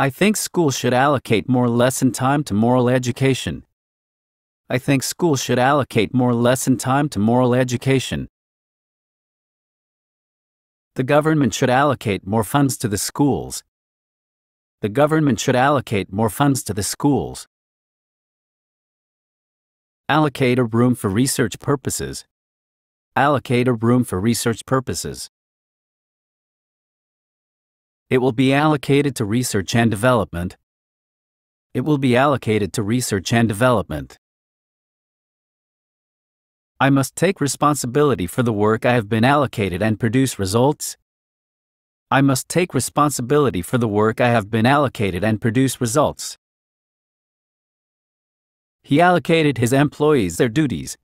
I think schools should allocate more lesson time to moral education. I think schools should allocate more lesson time to moral education. The government should allocate more funds to the schools. The government should allocate more funds to the schools. Allocate a room for research purposes. Allocate a room for research purposes. It will be allocated to research and development. It will be allocated to research and development. I must take responsibility for the work I have been allocated and produce results. I must take responsibility for the work I have been allocated and produce results. He allocated his employees their duties.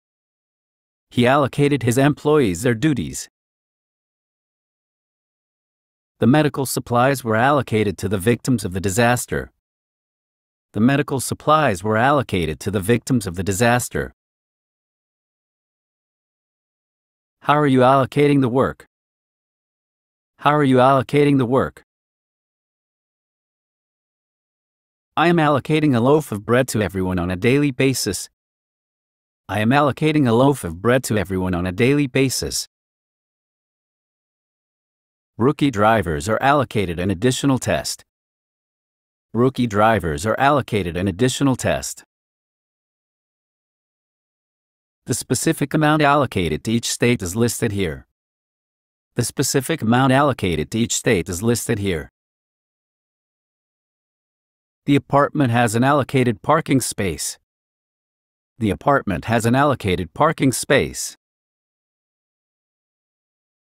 He allocated his employees their duties the medical supplies were allocated to the victims of the disaster. The medical supplies were allocated to the victims of the disaster. How are you allocating the work? How are you allocating the work? I am allocating a loaf of bread to everyone on a daily basis. I am allocating a loaf of bread to everyone on a daily basis. Rookie drivers are allocated an additional test. Rookie drivers are allocated an additional test. The specific amount allocated to each state is listed here. The specific amount allocated to each state is listed here. The apartment has an allocated parking space. The apartment has an allocated parking space.